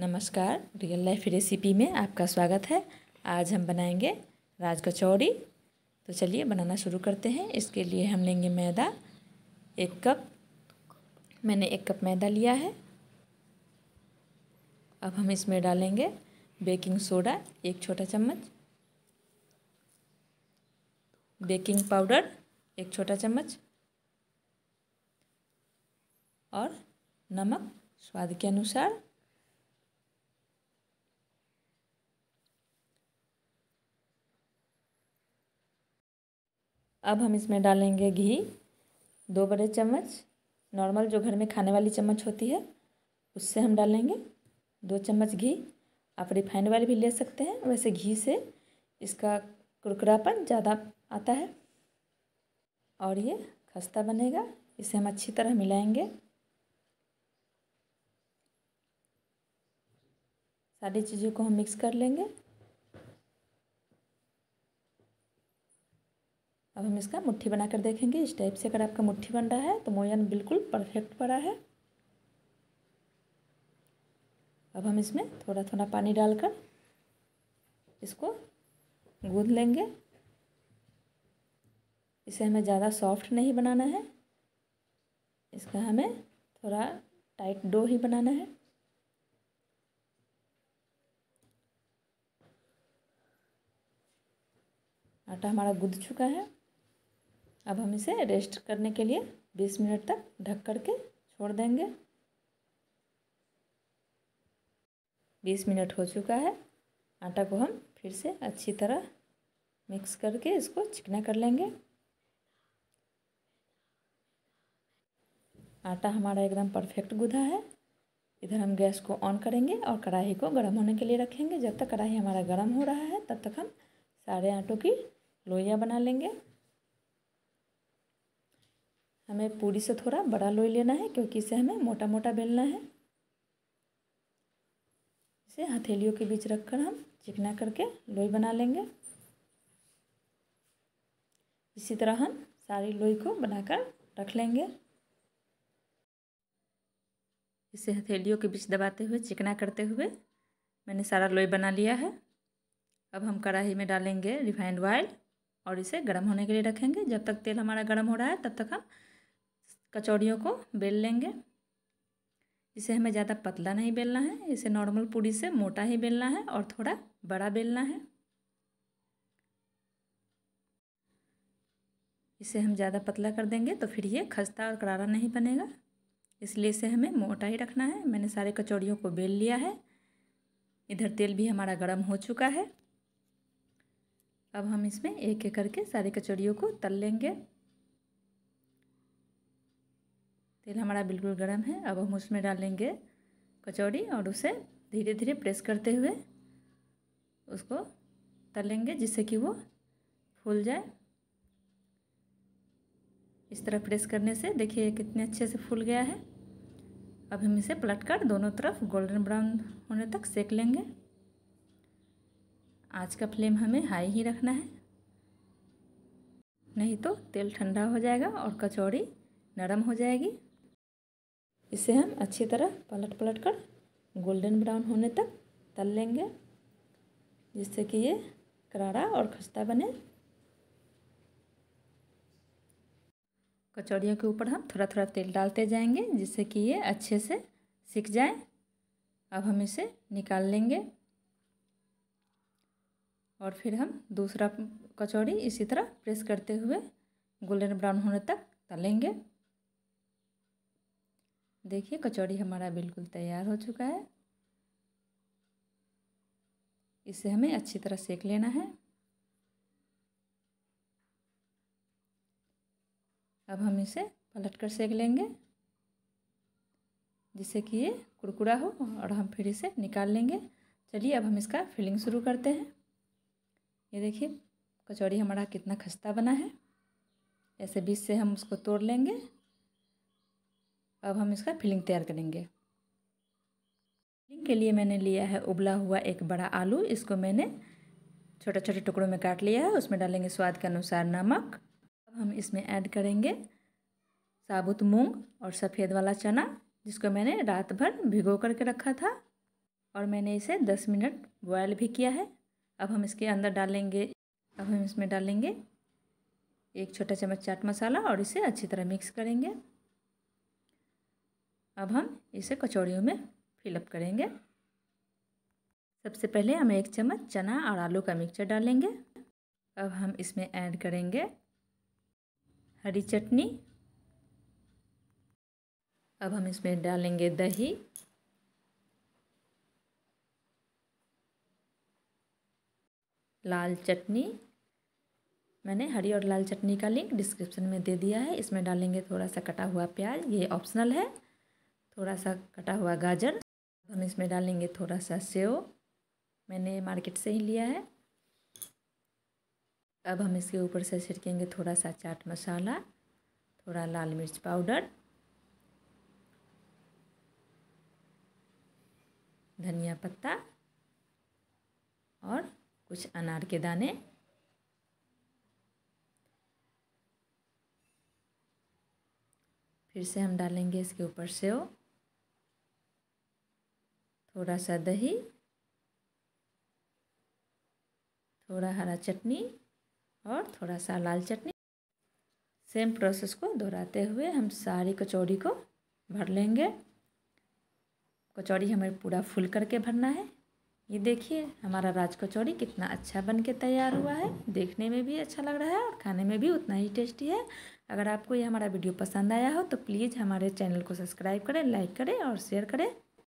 नमस्कार real life recipe में आपका स्वागत है आज हम बनाएंगे राज कचौड़ी तो चलिए बनाना शुरू करते हैं इसके लिए हम लेंगे मैदा एक कप मैंने एक कप मैदा लिया है अब हम इसमें डालेंगे बेकिंग सोडा एक छोटा चम्मच बेकिंग पाउडर एक छोटा चम्मच और नमक स्वाद के अनुसार अब हम इसमें डालेंगे घी दो बड़े चम्मच नॉर्मल जो घर में खाने वाली चम्मच होती है उससे हम डालेंगे दो चम्मच घी आप रिफाइंड वाले भी ले सकते हैं वैसे घी से इसका कुरकुरापन ज़्यादा आता है और ये खस्ता बनेगा इसे हम अच्छी तरह मिलाएंगे सारी चीज़ों को हम मिक्स कर लेंगे अब हम इसका मुट्ठी बनाकर देखेंगे इस टाइप से अगर आपका मुट्ठी बन रहा है तो मोयन बिल्कुल परफेक्ट पड़ा है अब हम इसमें थोड़ा थोड़ा पानी डालकर इसको गूंद लेंगे इसे हमें ज़्यादा सॉफ्ट नहीं बनाना है इसका हमें थोड़ा टाइट डो ही बनाना है आटा हमारा गुद चुका है अब हम इसे रेस्ट करने के लिए बीस मिनट तक ढक कर के छोड़ देंगे बीस मिनट हो चुका है आटा को हम फिर से अच्छी तरह मिक्स करके इसको चिकना कर लेंगे आटा हमारा एकदम परफेक्ट गुदा है इधर हम गैस को ऑन करेंगे और कढ़ाई को गर्म होने के लिए रखेंगे जब तक कढ़ाई हमारा गर्म हो रहा है तब तक हम सारे आटों की लोइयाँ बना लेंगे हमें पूरी से थोड़ा बड़ा लोई लेना है क्योंकि इसे हमें मोटा मोटा बेलना है इसे हथेलियों के बीच रखकर हम चिकना करके लोई बना लेंगे इसी तरह हम सारी लोई को बनाकर रख लेंगे इसे हथेलियों के बीच दबाते हुए चिकना करते हुए मैंने सारा लोई बना लिया है अब हम कढ़ाई में डालेंगे रिफाइंड ऑयल और इसे गर्म होने के लिए रखेंगे जब तक तेल हमारा गर्म हो रहा है तब तक हम कचौड़ियों को बेल लेंगे इसे हमें ज़्यादा पतला नहीं बेलना है इसे नॉर्मल पूड़ी से मोटा ही बेलना है और थोड़ा बड़ा बेलना है इसे हम ज़्यादा पतला कर देंगे तो फिर ये खस्ता और करारा नहीं बनेगा इसलिए इसे हमें मोटा ही रखना है मैंने सारे कचौड़ियों को बेल लिया है इधर तेल भी हमारा गर्म हो चुका है अब हम इसमें एक एक करके सारी कचौड़ियों को तल लेंगे तेल हमारा बिल्कुल गर्म है अब हम उसमें डालेंगे कचौड़ी और उसे धीरे धीरे प्रेस करते हुए उसको तलेंगे जिससे कि वो फूल जाए इस तरह प्रेस करने से देखिए कितने अच्छे से फूल गया है अब हम इसे पलट कर दोनों तरफ गोल्डन ब्राउन होने तक सेक लेंगे आज का फ्लेम हमें हाई ही रखना है नहीं तो तेल ठंडा हो जाएगा और कचौड़ी नरम हो जाएगी इसे हम अच्छी तरह पलट पलट कर गोल्डन ब्राउन होने तक तल लेंगे जिससे कि ये करारा और खस्ता बने कचौड़ियों के ऊपर हम थोड़ा थोड़ा तेल डालते जाएंगे जिससे कि ये अच्छे से सीख जाए अब हम इसे निकाल लेंगे और फिर हम दूसरा कचौड़ी इसी तरह प्रेस करते हुए गोल्डन ब्राउन होने तक तलेंगे देखिए कचौड़ी हमारा बिल्कुल तैयार हो चुका है इसे हमें अच्छी तरह सेक लेना है अब हम इसे पलट कर सेक लेंगे जिससे कि ये कुरकुरा हो और हम फिर इसे निकाल लेंगे चलिए अब हम इसका फिलिंग शुरू करते हैं ये देखिए कचौड़ी हमारा कितना खस्ता बना है ऐसे बीच से हम उसको तोड़ लेंगे अब हम इसका फिलिंग तैयार करेंगे फिलिंग के लिए मैंने लिया है उबला हुआ एक बड़ा आलू इसको मैंने छोटे छोटे टुकड़ों में काट लिया है उसमें डालेंगे स्वाद के अनुसार नमक अब हम इसमें ऐड करेंगे साबुत मूंग और सफ़ेद वाला चना जिसको मैंने रात भर भिगो करके रखा था और मैंने इसे दस मिनट बॉयल भी किया है अब हम इसके अंदर डालेंगे अब हम इसमें डालेंगे एक छोटा चम्मच चाट मसाला और इसे अच्छी तरह मिक्स करेंगे अब हम इसे कचौड़ियों में फिलअप करेंगे सबसे पहले हम एक चम्मच चना और आलू का मिक्सचर डालेंगे अब हम इसमें ऐड करेंगे हरी चटनी अब हम इसमें डालेंगे दही लाल चटनी मैंने हरी और लाल चटनी का लिंक डिस्क्रिप्शन में दे दिया है इसमें डालेंगे थोड़ा सा कटा हुआ प्याज ये ऑप्शनल है थोड़ा सा कटा हुआ गाजर हम इसमें डालेंगे थोड़ा सा सेव मैंने मार्केट से ही लिया है अब हम इसके ऊपर से छिड़केंगे थोड़ा सा चाट मसाला थोड़ा लाल मिर्च पाउडर धनिया पत्ता और कुछ अनार के दाने फिर से हम डालेंगे इसके ऊपर सेव थोड़ा सा दही थोड़ा हरा चटनी और थोड़ा सा लाल चटनी सेम प्रोसेस को दोहराते हुए हम सारी कचौड़ी को भर लेंगे कचौड़ी हमें पूरा फुल करके भरना है ये देखिए हमारा राज कचौड़ी कितना अच्छा बन के तैयार हुआ है देखने में भी अच्छा लग रहा है और खाने में भी उतना ही टेस्टी है अगर आपको ये हमारा वीडियो पसंद आया हो तो प्लीज़ हमारे चैनल को सब्सक्राइब करें लाइक करें और शेयर करें